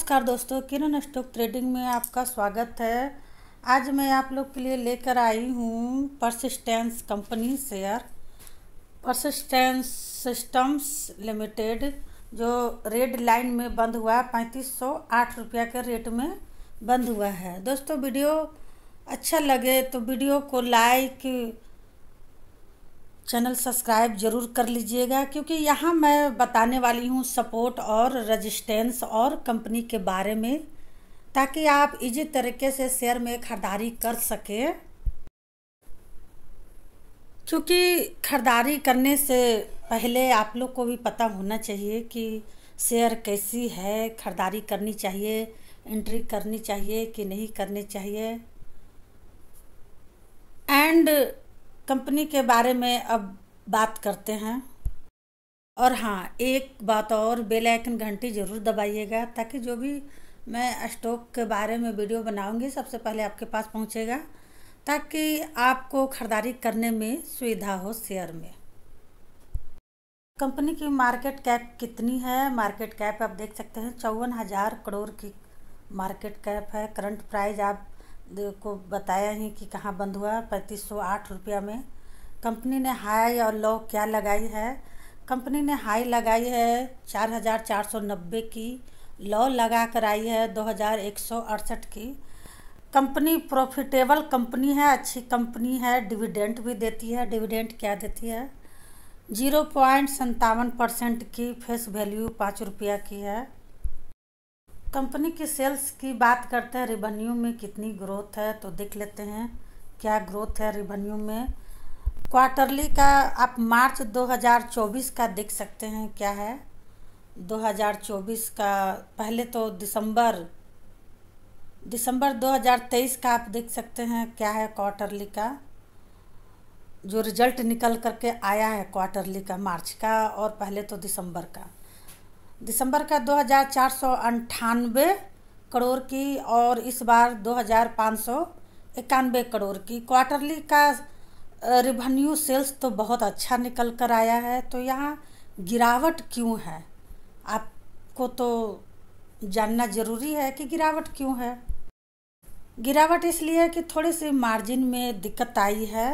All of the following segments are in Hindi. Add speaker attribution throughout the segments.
Speaker 1: नमस्कार दोस्तों किरण स्टॉक ट्रेडिंग में आपका स्वागत है आज मैं आप लोग के लिए लेकर आई हूँ Persistent company share Persistent Systems limited जो रेड लाइन में बंद हुआ है पैंतीस सौ आठ रुपया के रेट में बंद हुआ है दोस्तों वीडियो अच्छा लगे तो वीडियो को लाइक चैनल सब्सक्राइब ज़रूर कर लीजिएगा क्योंकि यहाँ मैं बताने वाली हूँ सपोर्ट और रजिस्टेंस और कंपनी के बारे में ताकि आप इजी तरीके से शेयर में खरीदारी कर सकें क्योंकि खरीदारी करने से पहले आप लोग को भी पता होना चाहिए कि शेयर कैसी है खरीदारी करनी चाहिए एंट्री करनी चाहिए कि नहीं करनी चाहिए एंड कंपनी के बारे में अब बात करते हैं और हाँ एक बात और बेल आइकन घंटी ज़रूर दबाइएगा ताकि जो भी मैं स्टॉक के बारे में वीडियो बनाऊंगी सबसे पहले आपके पास पहुंचेगा ताकि आपको ख़रीदारी करने में सुविधा हो शेयर में कंपनी की मार्केट कैप कितनी है मार्केट कैप आप देख सकते हैं चौवन हज़ार करोड़ की मार्केट कैप है करंट प्राइस आप को बताया ही कि कहाँ बंद हुआ पैंतीस सौ आठ रुपया में कंपनी ने हाई और लो क्या लगाई है कंपनी ने हाई लगाई है चार हज़ार चार सौ नब्बे की लो लगा कर आई है दो हज़ार एक सौ अड़सठ की कंपनी प्रॉफिटेबल कंपनी है अच्छी कंपनी है डिविडेंट भी देती है डिविडेंट क्या देती है जीरो पॉइंट संतावन परसेंट की फेस वैल्यू पाँच रुपया की है कंपनी के सेल्स की बात करते हैं रेवेन्यू में कितनी ग्रोथ है तो देख लेते हैं क्या ग्रोथ है रेवेन्यू में क्वार्टरली का आप मार्च 2024 का देख सकते हैं क्या है 2024 का पहले तो दिसंबर दिसंबर 2023 का आप देख सकते हैं क्या है क्वार्टरली का जो रिजल्ट निकल करके आया है क्वार्टरली का मार्च का और पहले तो दिसंबर का दिसंबर का दो हज़ार चार सौ अंठानवे करोड़ की और इस बार दो हज़ार पाँच सौ इक्यानवे करोड़ की क्वार्टरली का रिवेन्यू सेल्स तो बहुत अच्छा निकल कर आया है तो यहाँ गिरावट क्यों है आपको तो जानना ज़रूरी है कि गिरावट क्यों है गिरावट इसलिए कि थोड़ी सी मार्जिन में दिक्कत आई है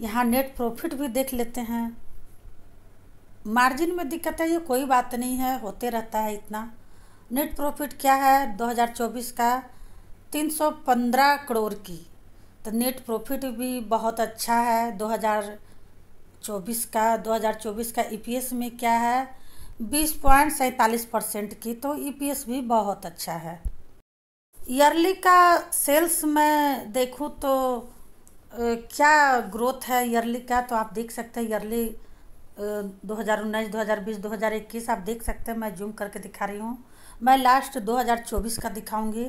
Speaker 1: यहाँ नेट प्रॉफिट भी देख लेते हैं मार्जिन में दिक्कत है ये कोई बात नहीं है होते रहता है इतना नेट प्रॉफिट क्या है 2024 का 315 करोड़ की तो नेट प्रॉफिट भी बहुत अच्छा है 2024 का 2024 का ईपीएस e में क्या है बीस पॉइंट सैंतालीस परसेंट की तो ईपीएस e भी बहुत अच्छा है ईयरली का सेल्स में देखूँ तो क्या ग्रोथ है ईयरली का तो आप देख सकते हैं ईयरली दो हज़ार उन्नीस दो हज़ार बीस दो हज़ार इक्कीस आप देख सकते हैं मैं जूम करके दिखा रही हूँ मैं लास्ट दो हज़ार चौबीस का दिखाऊंगी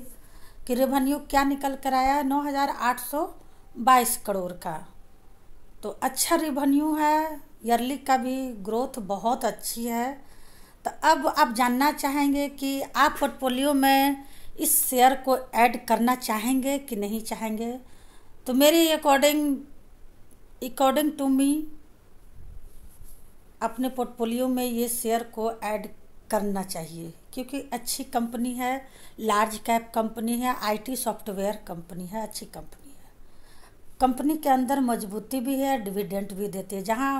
Speaker 1: कि रेवेन्यू क्या निकल कर आया है नौ हज़ार आठ सौ बाईस करोड़ का तो अच्छा रेवेन्यू है ईयरली का भी ग्रोथ बहुत अच्छी है तो अब आप जानना चाहेंगे कि आप पोर्टफोलियो में इस शेयर को ऐड करना चाहेंगे कि नहीं चाहेंगे तो मेरे अकॉर्डिंग अकॉर्डिंग टू मी अपने पोर्टफोलियो में ये शेयर को ऐड करना चाहिए क्योंकि अच्छी कंपनी है लार्ज कैप कंपनी है आईटी सॉफ्टवेयर कंपनी है अच्छी कंपनी है कंपनी के अंदर मजबूती भी है डिविडेंट भी देती है जहाँ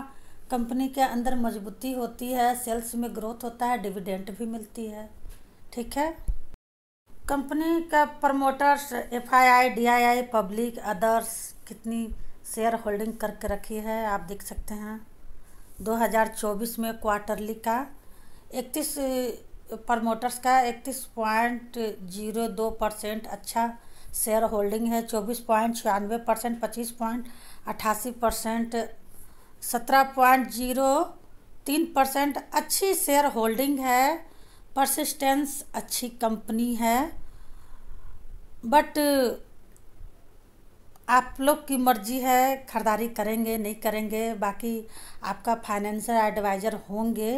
Speaker 1: कंपनी के अंदर मजबूती होती है सेल्स में ग्रोथ होता है डिविडेंट भी मिलती है ठीक है कंपनी का promoters F I I D I I public others कितनी शेयर होल्डिंग करके रखी है आप देख सकते हैं 2024 में क्वार्टरली का 31 प्रमोटर्स का 31.02 परसेंट अच्छा शेयर होल्डिंग है चौबीस पॉइंट छियानवे परसेंट पच्चीस पॉइंट अट्ठासी परसेंट सत्रह पॉइंट जीरो तीन परसेंट अच्छी शेयर होल्डिंग है परसिस्टेंस अच्छी कंपनी है बट आप लोग की मर्जी है खरीदारी करेंगे नहीं करेंगे बाकी आपका फाइनेंशियल एडवाइज़र होंगे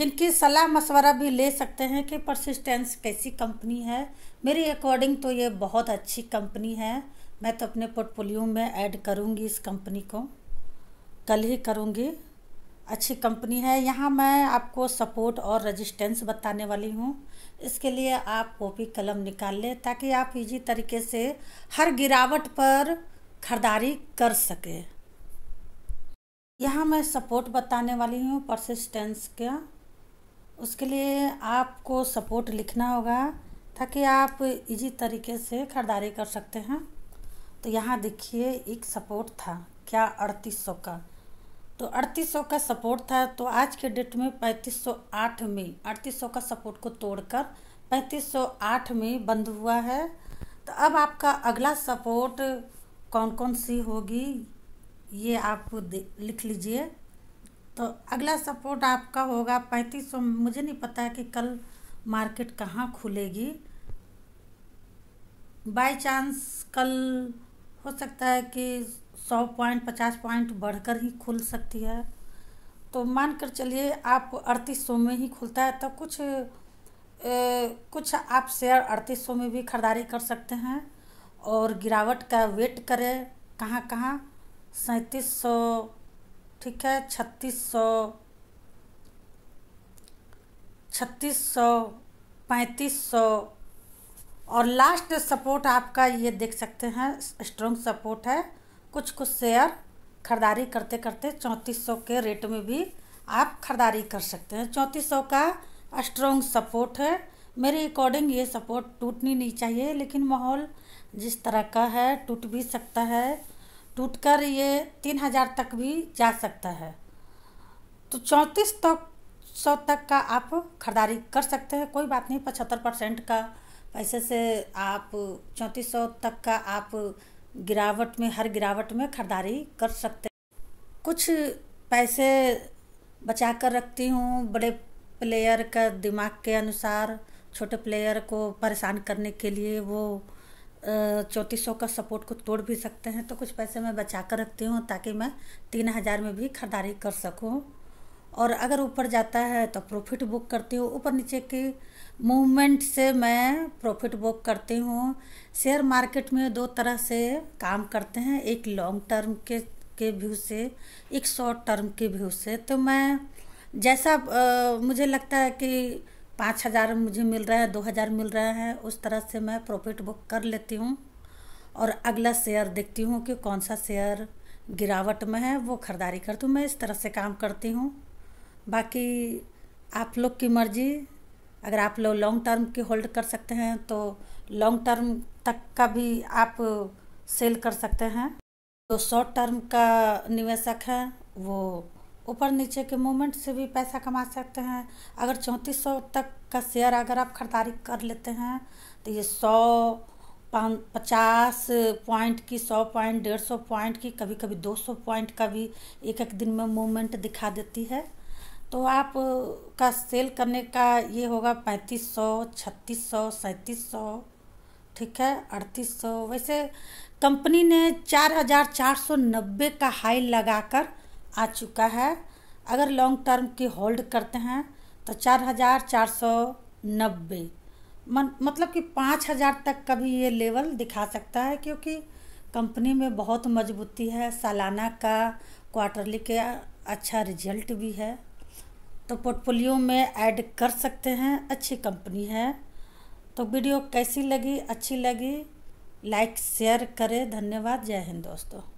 Speaker 1: जिनकी सलाह मशवरा भी ले सकते हैं कि परसिस्टेंस कैसी कंपनी है मेरे अकॉर्डिंग तो ये बहुत अच्छी कंपनी है मैं तो अपने पोर्टफोलियो में ऐड करूँगी इस कंपनी को कल ही करूँगी अच्छी कंपनी है यहाँ मैं आपको सपोर्ट और रेजिस्टेंस बताने वाली हूँ इसके लिए आप कॉपी कलम निकाल लें ताकि आप इजी तरीके से हर गिरावट पर खरीदारी कर सकें यहाँ मैं सपोर्ट बताने वाली हूँ परसिस्टेंस का उसके लिए आपको सपोर्ट लिखना होगा ताकि आप इजी तरीके से खरीदारी कर सकते हैं तो यहाँ देखिए एक सपोर्ट था क्या अड़तीस सौ का तो 3800 का सपोर्ट था तो आज के डेट में 3508 में 3800 का सपोर्ट को तोड़कर 3508 में बंद हुआ है तो अब आपका अगला सपोर्ट कौन कौन सी होगी ये आप लिख लीजिए तो अगला सपोर्ट आपका होगा पैंतीस सौ मुझे नहीं पता है कि कल मार्केट कहाँ खुलेगी बाय चांस कल हो सकता है कि सौ पॉइंट पचास पॉइंट बढ़कर ही खुल सकती है तो मान कर चलिए आप अड़तीस सौ में ही खुलता है तो कुछ ए, कुछ आप शेयर अड़तीस सौ में भी ख़रीदारी कर सकते हैं और गिरावट का वेट करें कहाँ कहाँ सैंतीस सौ ठीक है छत्तीस सौ छत्तीस सौ पैंतीस सौ और लास्ट सपोर्ट आपका ये देख सकते हैं स्ट्रॉन्ग सपोर्ट है कुछ कुछ शेयर खरीदारी करते करते चौंतीस सौ के रेट में भी आप खरीदारी कर सकते हैं चौंतीस सौ का स्ट्रॉन्ग सपोर्ट है मेरे अकॉर्डिंग ये सपोर्ट टूटनी नहीं चाहिए लेकिन माहौल जिस तरह का है टूट भी सकता है टूट कर ये तीन हज़ार तक भी जा सकता है तो चौंतीस तक सौ तक का आप खरीदारी कर सकते हैं कोई बात नहीं पचहत्तर परसेंट का पैसे से आप चौंतीस सौ तक का आप गिरावट में हर गिरावट में खरीदारी कर सकते कुछ पैसे बचा कर रखती हूँ बड़े प्लेयर का दिमाग के अनुसार छोटे प्लेयर को परेशान करने के लिए वो चौंतीस सौ का सपोर्ट को तोड़ भी सकते हैं तो कुछ पैसे मैं बचा कर रखती हूँ ताकि मैं तीन हज़ार में भी खरीदारी कर सकूँ और अगर ऊपर जाता है तो प्रॉफिट बुक करती हूँ ऊपर नीचे के मूवमेंट से मैं प्रॉफिट बुक करती हूँ शेयर मार्केट में दो तरह से काम करते हैं एक लॉन्ग टर्म के के व्यू से एक शॉर्ट टर्म के व्यू से तो मैं जैसा आ, मुझे लगता है कि पाँच हज़ार मुझे मिल रहा है दो हज़ार मिल रहा है उस तरह से मैं प्रॉफिट बुक कर लेती हूँ और अगला शेयर देखती हूँ कि कौन सा शेयर गिरावट में है वो ख़रीदारी करती हूँ मैं इस तरह से काम करती हूँ बाकी आप लोग की मर्ज़ी अगर आप लोग लॉन्ग टर्म की होल्ड कर सकते हैं तो लॉन्ग टर्म तक का भी आप सेल कर सकते हैं तो शॉर्ट टर्म का निवेशक है वो ऊपर नीचे के मूवमेंट से भी पैसा कमा सकते हैं अगर चौंतीस सौ तक का शेयर अगर आप खरीदारी कर लेते हैं तो ये सौ पचास पॉइंट की सौ पॉइंट डेढ़ सौ पॉइंट की कभी कभी दो सौ पॉइंट का भी एक एक दिन में मूवमेंट दिखा देती है तो आप का सेल करने का ये होगा पैंतीस सौ छत्तीस सौ सैंतीस सौ ठीक है अड़तीस सौ वैसे कंपनी ने चार हज़ार चार सौ नब्बे का हाई लगाकर आ चुका है अगर लॉन्ग टर्म की होल्ड करते हैं तो चार हज़ार चार सौ नब्बे मन मतलब कि पाँच हज़ार तक का भी ये लेवल दिखा सकता है क्योंकि कंपनी में बहुत मजबूती है सालाना का क्वार्टरली का अच्छा रिजल्ट भी है तो पोर्टफोलियो में ऐड कर सकते हैं अच्छी कंपनी है तो वीडियो कैसी लगी अच्छी लगी लाइक शेयर करें धन्यवाद जय हिंद दोस्तों